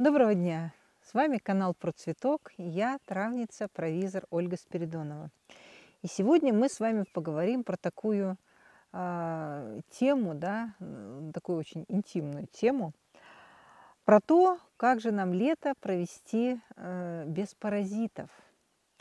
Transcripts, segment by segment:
Доброго дня! С вами канал Про Цветок, я травница, провизор Ольга Спиридонова. И сегодня мы с вами поговорим про такую э, тему, да, такую очень интимную тему, про то, как же нам лето провести э, без паразитов.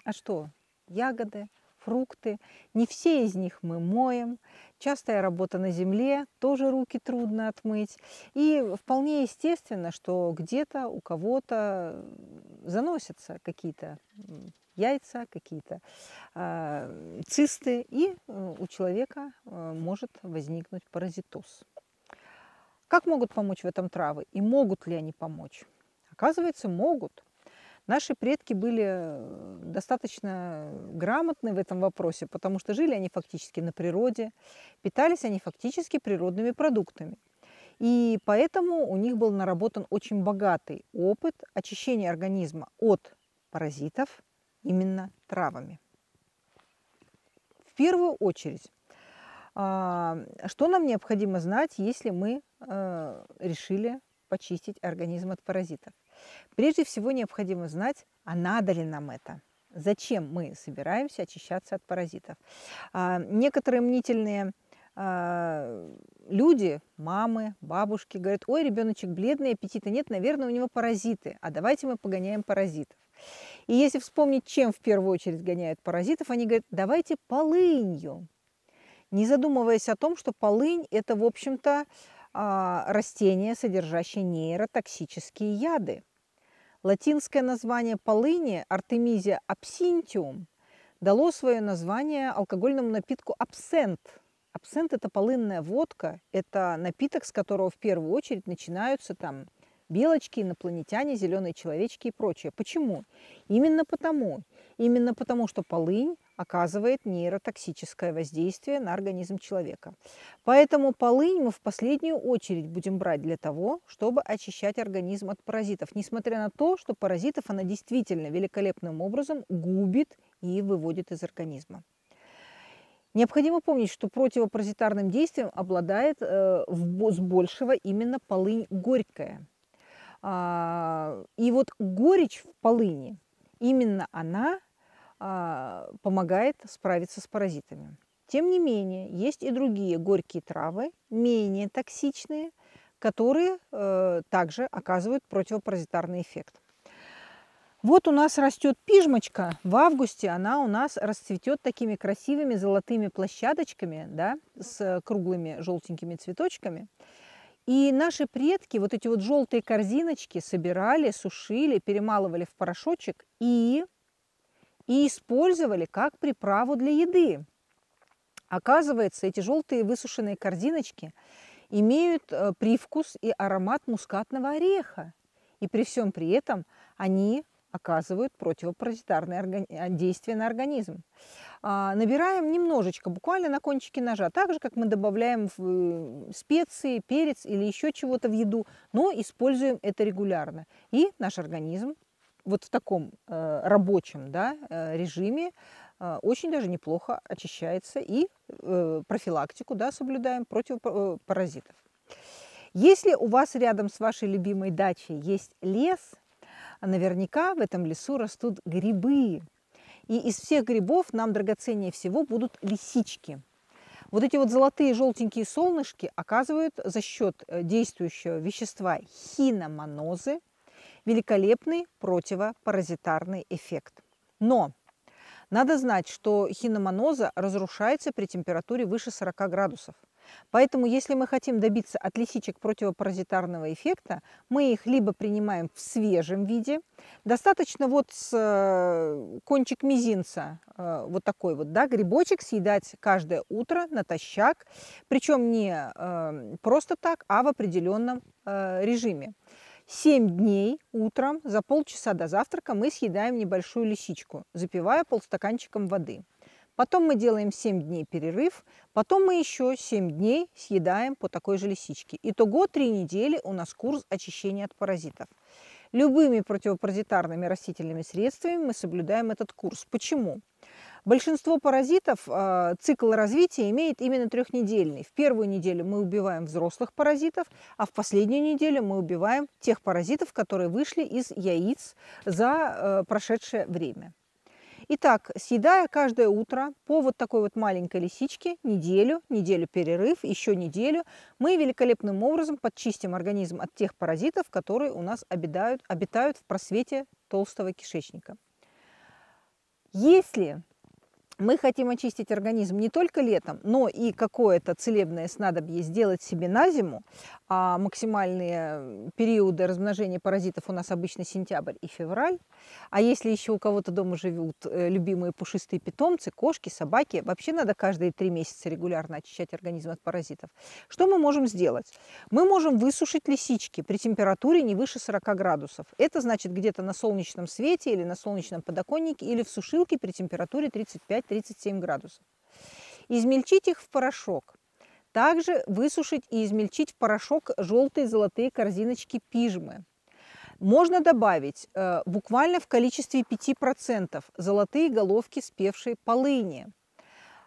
А что, ягоды, фрукты. Не все из них мы моем. Частая работа на земле, тоже руки трудно отмыть. И вполне естественно, что где-то у кого-то заносятся какие-то яйца, какие-то э, цисты, и э, у человека э, может возникнуть паразитоз. Как могут помочь в этом травы и могут ли они помочь? Оказывается, могут. Наши предки были э, достаточно грамотны в этом вопросе, потому что жили они фактически на природе, питались они фактически природными продуктами. И поэтому у них был наработан очень богатый опыт очищения организма от паразитов именно травами. В первую очередь, а, что нам необходимо знать, если мы э, решили почистить организм от паразитов. Прежде всего необходимо знать, а надо ли нам это. Зачем мы собираемся очищаться от паразитов? А, некоторые мнительные а, люди, мамы, бабушки говорят, ой, ребеночек бледный, аппетита нет, наверное, у него паразиты, а давайте мы погоняем паразитов. И если вспомнить, чем в первую очередь гоняют паразитов, они говорят, давайте полынью. Не задумываясь о том, что полынь – это, в общем-то, а, растения, содержащие нейротоксические яды. Латинское название полыни Artemisia absinthium дало свое название алкогольному напитку абсент. Абсент – это полынная водка, это напиток, с которого в первую очередь начинаются там белочки, инопланетяне, зеленые человечки и прочее. Почему? Именно потому, именно потому, что полынь оказывает нейротоксическое воздействие на организм человека. Поэтому полынь мы в последнюю очередь будем брать для того, чтобы очищать организм от паразитов, несмотря на то, что паразитов она действительно великолепным образом губит и выводит из организма. Необходимо помнить, что противопаразитарным действием обладает э, с большего именно полынь горькая. А, и вот горечь в полыни, именно она а, помогает справиться с паразитами. Тем не менее, есть и другие горькие травы, менее токсичные, которые э, также оказывают противопаразитарный эффект. Вот у нас растет пижмочка. В августе она у нас расцветет такими красивыми золотыми площадочками, да, с круглыми желтенькими цветочками. И наши предки вот эти вот желтые корзиночки собирали, сушили, перемалывали в порошочек и и использовали как приправу для еды. Оказывается, эти желтые высушенные корзиночки имеют э, привкус и аромат мускатного ореха. И при всем при этом они оказывают противопаразитарное э, действие на организм. А, набираем немножечко, буквально на кончике ножа, так же, как мы добавляем в э, специи, перец или еще чего-то в еду, но используем это регулярно. И наш организм вот в таком э, рабочем да, э, режиме э, очень даже неплохо очищается и профилактику да, соблюдаем против паразитов. Если у вас рядом с вашей любимой дачей есть лес, наверняка в этом лесу растут грибы. И из всех грибов нам драгоценнее всего будут лисички. Вот эти вот золотые желтенькие солнышки оказывают за счет действующего вещества хиноманозы великолепный противопаразитарный эффект. Но надо знать, что хиномоноза разрушается при температуре выше 40 градусов. Поэтому, если мы хотим добиться от лисичек противопаразитарного эффекта, мы их либо принимаем в свежем виде, достаточно вот с э, кончик мизинца, э, вот такой вот, да, грибочек съедать каждое утро натощак, причем не э, просто так, а в определенном режиме. 7 дней утром за полчаса до завтрака мы съедаем небольшую лисичку, запивая полстаканчиком воды. Потом мы делаем 7 дней перерыв, потом мы еще 7 дней съедаем по такой же лисичке. Итого 3 недели у нас курс очищения от паразитов. Любыми противопаразитарными растительными средствами мы соблюдаем этот курс. Почему? Большинство паразитов э, цикл развития имеет именно трехнедельный. В первую неделю мы убиваем взрослых паразитов, а в последнюю неделю мы убиваем тех паразитов, которые вышли из яиц за э, прошедшее время. Итак, съедая каждое утро по вот такой вот маленькой лисичке неделю, неделю перерыв, еще неделю, мы великолепным образом подчистим организм от тех паразитов, которые у нас обитают, обитают в просвете толстого кишечника. Если мы хотим очистить организм не только летом, но и какое-то целебное снадобье сделать себе на зиму, а максимальные периоды размножения паразитов у нас обычно сентябрь и февраль. А если еще у кого-то дома живут э, любимые пушистые питомцы, кошки, собаки, вообще надо каждые три месяца регулярно очищать организм от паразитов. Что мы можем сделать? Мы можем высушить лисички при температуре не выше 40 градусов. Это значит где-то на солнечном свете или на солнечном подоконнике или в сушилке при температуре 35-37 градусов. Измельчить их в порошок также высушить и измельчить в порошок желтые золотые корзиночки пижмы. Можно добавить э, буквально в количестве 5% золотые головки спевшей полыни.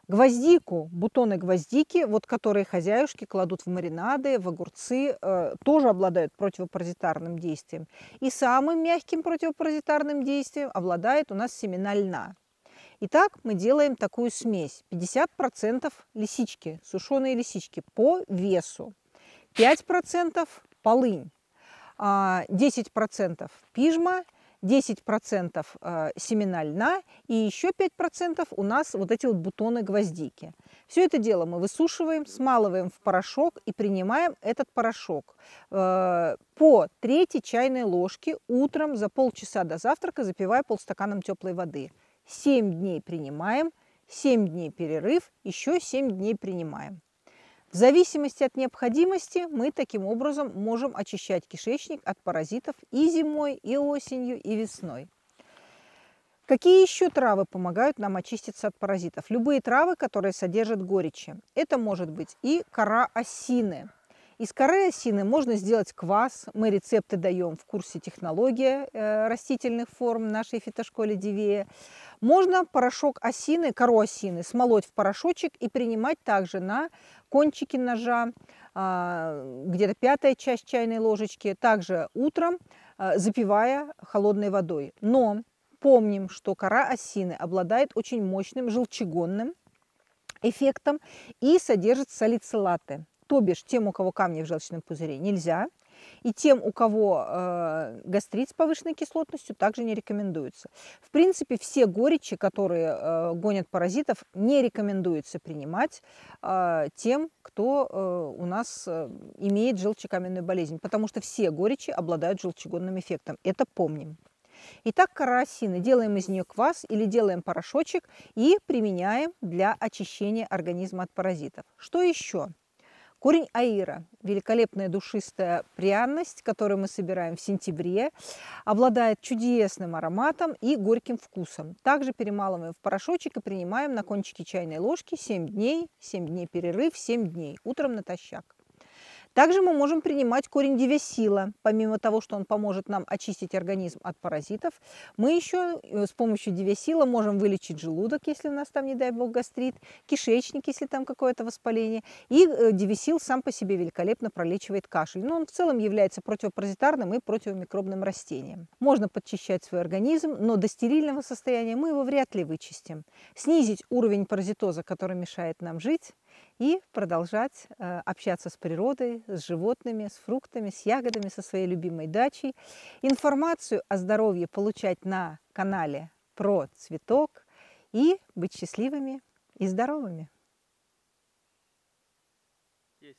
Гвоздику, бутоны гвоздики, вот которые хозяюшки кладут в маринады, в огурцы, э, тоже обладают противопаразитарным действием. И самым мягким противопаразитарным действием обладает у нас семена льна. Итак, мы делаем такую смесь. 50% лисички, сушеные лисички по весу. 5% полынь, 10% а, пижма, 10% э, семена льна и еще 5% у нас вот эти вот бутоны гвоздики. Все это дело мы высушиваем, смалываем в порошок и принимаем этот порошок э, по третьей чайной ложке утром за полчаса до завтрака, запивая полстаканом теплой воды. 7 дней принимаем, 7 дней перерыв, еще 7 дней принимаем. В зависимости от необходимости мы таким образом можем очищать кишечник от паразитов и зимой, и осенью, и весной. Какие еще травы помогают нам очиститься от паразитов? Любые травы, которые содержат горечи. Это может быть и кора осины – из коры осины можно сделать квас. Мы рецепты даем в курсе технология э, растительных форм нашей фитошколе Дивея. Можно порошок осины, кору осины смолоть в порошочек и принимать также на кончики ножа, а, где-то пятая часть чайной ложечки, также утром, а, запивая холодной водой. Но помним, что кора осины обладает очень мощным желчегонным эффектом и содержит салицилаты то бишь тем, у кого камни в желчном пузыре, нельзя. И тем, у кого э, гастрит с повышенной кислотностью, также не рекомендуется. В принципе, все горечи, которые э, гонят паразитов, не рекомендуется принимать э, тем, кто э, у нас э, имеет желчекаменную болезнь, потому что все горечи обладают желчегонным эффектом. Это помним. Итак, карасины делаем из нее квас или делаем порошочек и применяем для очищения организма от паразитов. Что еще? Корень аира – великолепная душистая пряность, которую мы собираем в сентябре, обладает чудесным ароматом и горьким вкусом. Также перемалываем в порошочек и принимаем на кончике чайной ложки 7 дней, 7 дней перерыв, 7 дней, утром натощак. Также мы можем принимать корень девесила. Помимо того, что он поможет нам очистить организм от паразитов, мы еще э, с помощью девесила можем вылечить желудок, если у нас там, не дай бог, гастрит, кишечник, если там какое-то воспаление. И э, девесил сам по себе великолепно пролечивает кашель. Но он в целом является противопаразитарным и противомикробным растением. Можно подчищать свой организм, но до стерильного состояния мы его вряд ли вычистим. Снизить уровень паразитоза, который мешает нам жить, и продолжать э, общаться с природой, с животными, с фруктами, с ягодами, со своей любимой дачей. Информацию о здоровье получать на канале про цветок и быть счастливыми и здоровыми. Есть.